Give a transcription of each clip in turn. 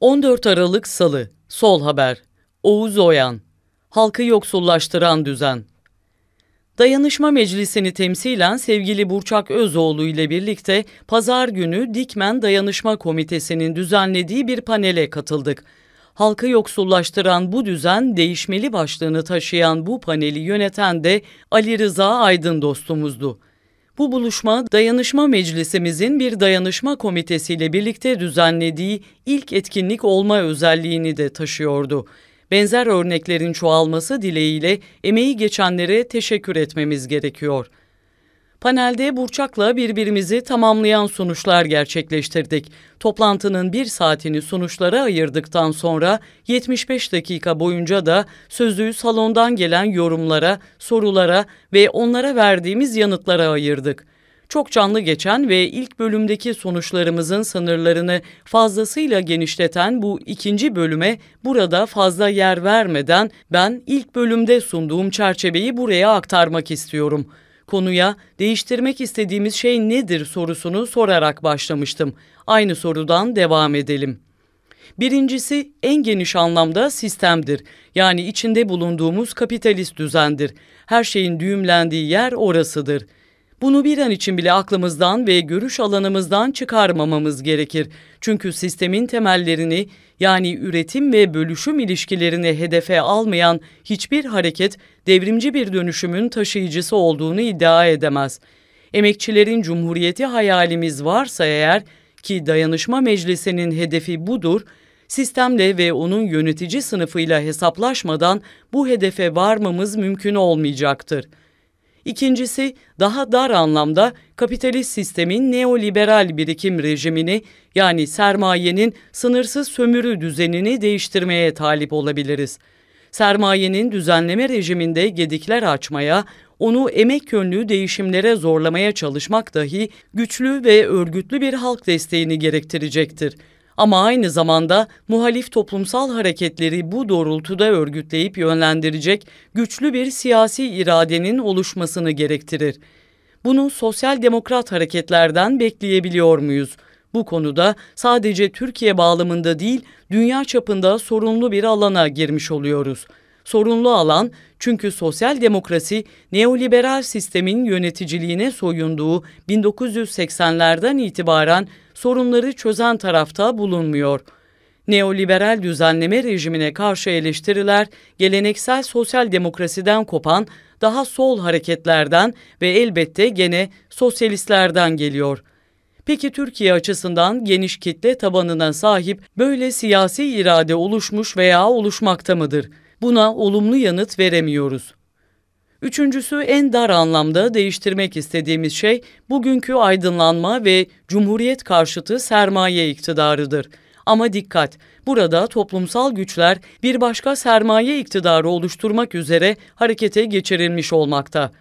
14 Aralık Salı, Sol Haber, Oğuz Oyan, Halkı Yoksullaştıran Düzen. Dayanışma Meclisi'ni temsilen sevgili Burçak Özoğlu ile birlikte pazar günü Dikmen Dayanışma Komitesi'nin düzenlediği bir panele katıldık. Halkı yoksullaştıran bu düzen değişmeli başlığını taşıyan bu paneli yöneten de Ali Rıza Aydın dostumuzdu. Bu buluşma Dayanışma Meclisimizin bir dayanışma komitesiyle birlikte düzenlediği ilk etkinlik olma özelliğini de taşıyordu. Benzer örneklerin çoğalması dileğiyle emeği geçenlere teşekkür etmemiz gerekiyor. Panelde Burçak'la birbirimizi tamamlayan sonuçlar gerçekleştirdik. Toplantının bir saatini sonuçlara ayırdıktan sonra 75 dakika boyunca da sözü salondan gelen yorumlara, sorulara ve onlara verdiğimiz yanıtlara ayırdık. Çok canlı geçen ve ilk bölümdeki sonuçlarımızın sınırlarını fazlasıyla genişleten bu ikinci bölüme burada fazla yer vermeden ben ilk bölümde sunduğum çerçeveyi buraya aktarmak istiyorum.'' Konuya değiştirmek istediğimiz şey nedir sorusunu sorarak başlamıştım. Aynı sorudan devam edelim. Birincisi en geniş anlamda sistemdir. Yani içinde bulunduğumuz kapitalist düzendir. Her şeyin düğümlendiği yer orasıdır.'' Bunu bir an için bile aklımızdan ve görüş alanımızdan çıkarmamamız gerekir. Çünkü sistemin temellerini yani üretim ve bölüşüm ilişkilerini hedefe almayan hiçbir hareket devrimci bir dönüşümün taşıyıcısı olduğunu iddia edemez. Emekçilerin cumhuriyeti hayalimiz varsa eğer ki dayanışma meclisinin hedefi budur, sistemle ve onun yönetici sınıfıyla hesaplaşmadan bu hedefe varmamız mümkün olmayacaktır.'' İkincisi daha dar anlamda kapitalist sistemin neoliberal birikim rejimini yani sermayenin sınırsız sömürü düzenini değiştirmeye talip olabiliriz. Sermayenin düzenleme rejiminde gedikler açmaya, onu emek yönlü değişimlere zorlamaya çalışmak dahi güçlü ve örgütlü bir halk desteğini gerektirecektir. Ama aynı zamanda muhalif toplumsal hareketleri bu doğrultuda örgütleyip yönlendirecek güçlü bir siyasi iradenin oluşmasını gerektirir. Bunu sosyal demokrat hareketlerden bekleyebiliyor muyuz? Bu konuda sadece Türkiye bağlamında değil, dünya çapında sorunlu bir alana girmiş oluyoruz.'' sorunlu alan çünkü sosyal demokrasi neoliberal sistemin yöneticiliğine soyunduğu 1980'lerden itibaren sorunları çözen tarafta bulunmuyor. Neoliberal düzenleme rejimine karşı eleştiriler geleneksel sosyal demokrasiden kopan daha sol hareketlerden ve elbette gene sosyalistlerden geliyor. Peki Türkiye açısından geniş kitle tabanına sahip böyle siyasi irade oluşmuş veya oluşmakta mıdır? Buna olumlu yanıt veremiyoruz. Üçüncüsü en dar anlamda değiştirmek istediğimiz şey bugünkü aydınlanma ve cumhuriyet karşıtı sermaye iktidarıdır. Ama dikkat, burada toplumsal güçler bir başka sermaye iktidarı oluşturmak üzere harekete geçirilmiş olmakta.''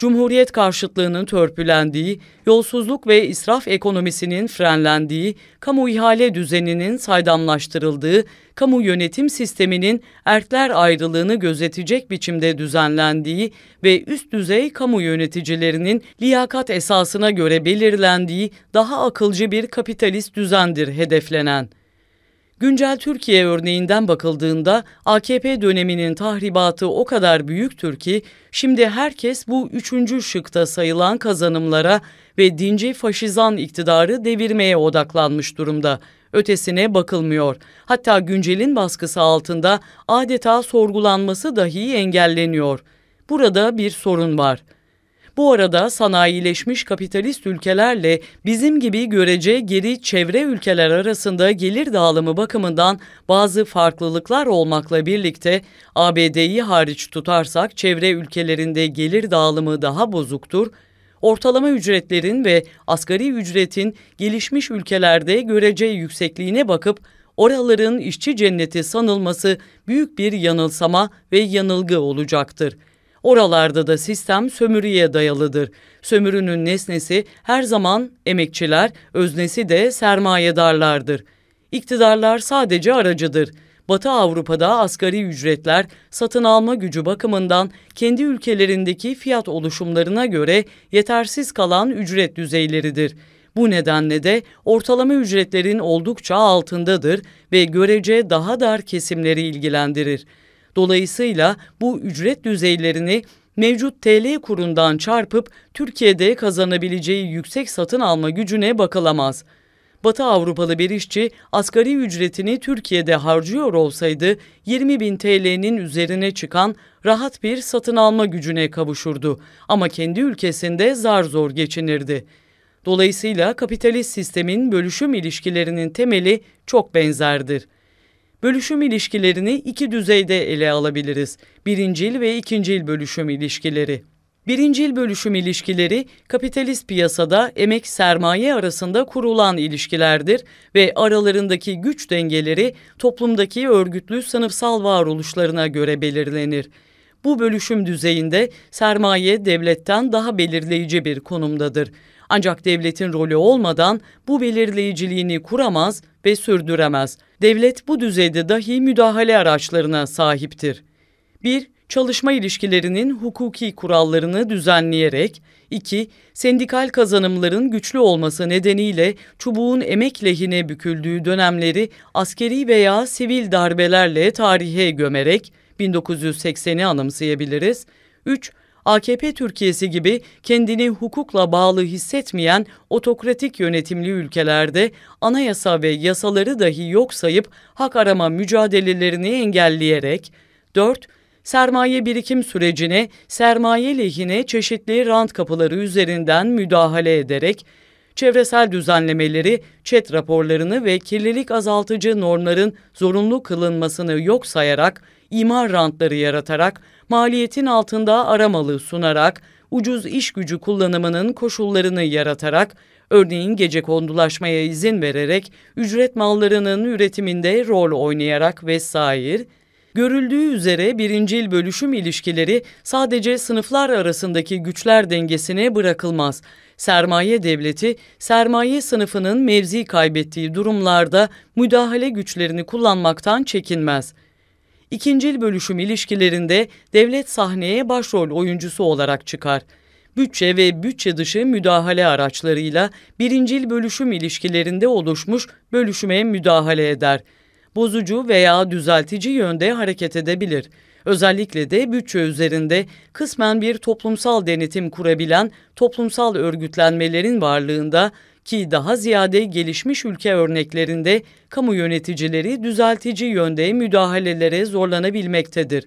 Cumhuriyet karşıtlığının törpülendiği, yolsuzluk ve israf ekonomisinin frenlendiği, kamu ihale düzeninin saydamlaştırıldığı, kamu yönetim sisteminin erkler ayrılığını gözetecek biçimde düzenlendiği ve üst düzey kamu yöneticilerinin liyakat esasına göre belirlendiği daha akılcı bir kapitalist düzendir hedeflenen. Güncel Türkiye örneğinden bakıldığında AKP döneminin tahribatı o kadar büyüktür ki şimdi herkes bu üçüncü şıkta sayılan kazanımlara ve dinci faşizan iktidarı devirmeye odaklanmış durumda. Ötesine bakılmıyor. Hatta güncelin baskısı altında adeta sorgulanması dahi engelleniyor. Burada bir sorun var. Bu arada sanayileşmiş kapitalist ülkelerle bizim gibi görece geri çevre ülkeler arasında gelir dağılımı bakımından bazı farklılıklar olmakla birlikte ABD'yi hariç tutarsak çevre ülkelerinde gelir dağılımı daha bozuktur ortalama ücretlerin ve asgari ücretin gelişmiş ülkelerde görece yüksekliğine bakıp oraların işçi cenneti sanılması büyük bir yanılsama ve yanılgı olacaktır.'' Oralarda da sistem sömürüye dayalıdır. Sömürünün nesnesi her zaman emekçiler, öznesi de sermayedarlardır. İktidarlar sadece aracıdır. Batı Avrupa'da asgari ücretler satın alma gücü bakımından kendi ülkelerindeki fiyat oluşumlarına göre yetersiz kalan ücret düzeyleridir. Bu nedenle de ortalama ücretlerin oldukça altındadır ve görece daha dar kesimleri ilgilendirir. Dolayısıyla bu ücret düzeylerini mevcut TL kurundan çarpıp Türkiye'de kazanabileceği yüksek satın alma gücüne bakılamaz. Batı Avrupalı bir işçi asgari ücretini Türkiye'de harcıyor olsaydı 20 bin TL'nin üzerine çıkan rahat bir satın alma gücüne kavuşurdu ama kendi ülkesinde zar zor geçinirdi. Dolayısıyla kapitalist sistemin bölüşüm ilişkilerinin temeli çok benzerdir. Bölüşüm ilişkilerini iki düzeyde ele alabiliriz. Birincil ve ikincil bölüşüm ilişkileri. Birincil bölüşüm ilişkileri kapitalist piyasada emek sermaye arasında kurulan ilişkilerdir ve aralarındaki güç dengeleri toplumdaki örgütlü sınıfsal varoluşlarına göre belirlenir. Bu bölüşüm düzeyinde sermaye devletten daha belirleyici bir konumdadır. Ancak devletin rolü olmadan bu belirleyiciliğini kuramaz ve sürdüremez. Devlet bu düzeyde dahi müdahale araçlarına sahiptir. 1 çalışma ilişkilerinin hukuki kurallarını düzenleyerek, 2. Sendikal kazanımların güçlü olması nedeniyle çubuğun emek lehine büküldüğü dönemleri askeri veya sivil darbelerle tarihe gömerek 1980'i anımsayabiliriz. 3. AKP Türkiye'si gibi kendini hukukla bağlı hissetmeyen otokratik yönetimli ülkelerde anayasa ve yasaları dahi yok sayıp hak arama mücadelelerini engelleyerek 4 sermaye birikim sürecine sermaye lehine çeşitli rant kapıları üzerinden müdahale ederek çevresel düzenlemeleri, çet raporlarını ve kirlilik azaltıcı normların zorunlu kılınmasını yok sayarak, imar rantları yaratarak maliyetin altında aramalı sunarak, ucuz iş gücü kullanımının koşullarını yaratarak, örneğin gece kondulaşmaya izin vererek, ücret mallarının üretiminde rol oynayarak vesaire, Görüldüğü üzere birincil bölüşüm ilişkileri sadece sınıflar arasındaki güçler dengesine bırakılmaz. Sermaye devleti, sermaye sınıfının mevzi kaybettiği durumlarda müdahale güçlerini kullanmaktan çekinmez.'' İkincil bölüşüm ilişkilerinde devlet sahneye başrol oyuncusu olarak çıkar. Bütçe ve bütçe dışı müdahale araçlarıyla birincil bölüşüm ilişkilerinde oluşmuş bölüşüme müdahale eder. Bozucu veya düzeltici yönde hareket edebilir. Özellikle de bütçe üzerinde kısmen bir toplumsal denetim kurabilen toplumsal örgütlenmelerin varlığında ki daha ziyade gelişmiş ülke örneklerinde kamu yöneticileri düzeltici yönde müdahalelere zorlanabilmektedir.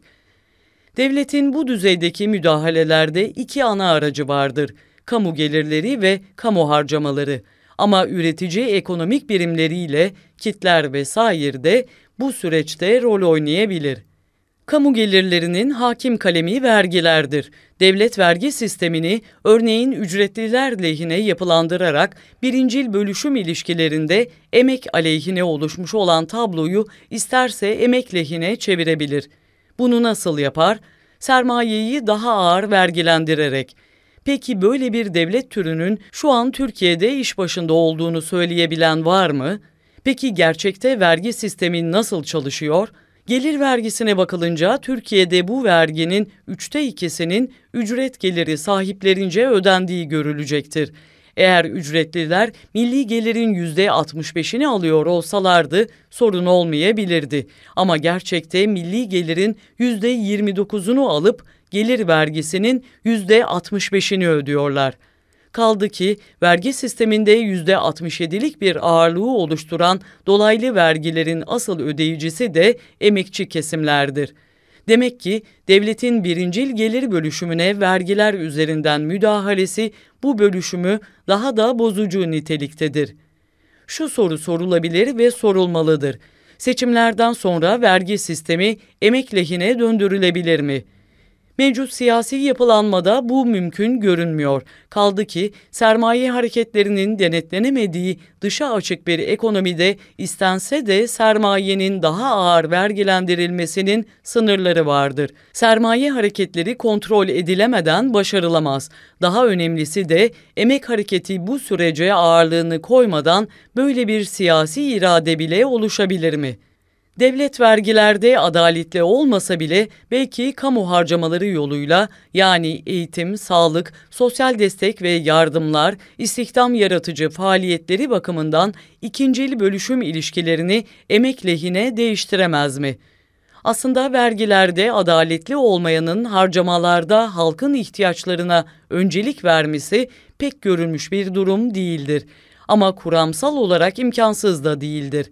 Devletin bu düzeydeki müdahalelerde iki ana aracı vardır. Kamu gelirleri ve kamu harcamaları. Ama üretici ekonomik birimleriyle kitler vesaire de bu süreçte rol oynayabilir. Kamu gelirlerinin hakim kalemi vergilerdir. Devlet vergi sistemini örneğin ücretliler lehine yapılandırarak birincil bölüşüm ilişkilerinde emek aleyhine oluşmuş olan tabloyu isterse emek lehine çevirebilir. Bunu nasıl yapar? Sermayeyi daha ağır vergilendirerek. Peki böyle bir devlet türünün şu an Türkiye'de iş başında olduğunu söyleyebilen var mı? Peki gerçekte vergi sistemi nasıl çalışıyor?'' Gelir vergisine bakılınca Türkiye'de bu verginin üçte ikisinin ücret geliri sahiplerince ödendiği görülecektir. Eğer ücretliler milli gelirin yüzde %65'ini alıyor olsalardı sorun olmayabilirdi. Ama gerçekte milli gelirin yüzde %29'unu alıp gelir vergisinin yüzde %65'ini ödüyorlar. Kaldı ki vergi sisteminde %67'lik bir ağırlığı oluşturan dolaylı vergilerin asıl ödeyicisi de emekçi kesimlerdir. Demek ki devletin birincil gelir bölüşümüne vergiler üzerinden müdahalesi bu bölüşümü daha da bozucu niteliktedir. Şu soru sorulabilir ve sorulmalıdır. Seçimlerden sonra vergi sistemi emek lehine döndürülebilir mi?'' Mevcut siyasi yapılanmada bu mümkün görünmüyor. Kaldı ki sermaye hareketlerinin denetlenemediği dışa açık bir ekonomide istense de sermayenin daha ağır vergilendirilmesinin sınırları vardır. Sermaye hareketleri kontrol edilemeden başarılamaz. Daha önemlisi de emek hareketi bu sürece ağırlığını koymadan böyle bir siyasi irade bile oluşabilir mi? Devlet vergilerde adaletli olmasa bile belki kamu harcamaları yoluyla yani eğitim, sağlık, sosyal destek ve yardımlar, istihdam yaratıcı faaliyetleri bakımından ikincil bölüşüm ilişkilerini emek lehine değiştiremez mi? Aslında vergilerde adaletli olmayanın harcamalarda halkın ihtiyaçlarına öncelik vermesi pek görülmüş bir durum değildir. Ama kuramsal olarak imkansız da değildir.''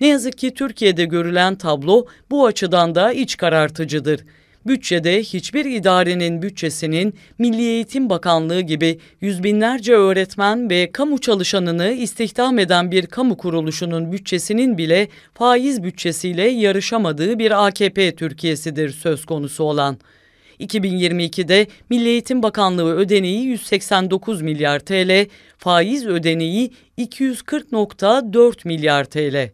Ne yazık ki Türkiye'de görülen tablo bu açıdan da iç karartıcıdır. Bütçede hiçbir idarenin bütçesinin Milli Eğitim Bakanlığı gibi yüz binlerce öğretmen ve kamu çalışanını istihdam eden bir kamu kuruluşunun bütçesinin bile faiz bütçesiyle yarışamadığı bir AKP Türkiye'sidir söz konusu olan. 2022'de Milli Eğitim Bakanlığı ödeneği 189 milyar TL, faiz ödeneği 240.4 milyar TL.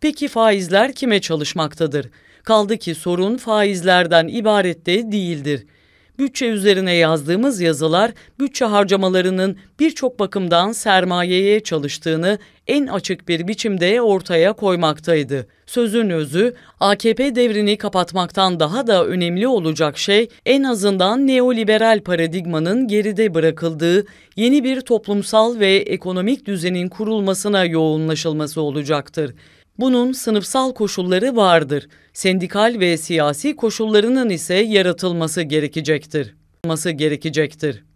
Peki faizler kime çalışmaktadır? Kaldı ki sorun faizlerden ibaret de değildir. Bütçe üzerine yazdığımız yazılar bütçe harcamalarının birçok bakımdan sermayeye çalıştığını en açık bir biçimde ortaya koymaktaydı. Sözün özü AKP devrini kapatmaktan daha da önemli olacak şey en azından neoliberal paradigmanın geride bırakıldığı yeni bir toplumsal ve ekonomik düzenin kurulmasına yoğunlaşılması olacaktır. Bunun sınıfsal koşulları vardır. Sendikal ve siyasi koşullarının ise yaratılması gerekecektir. gerekecektir.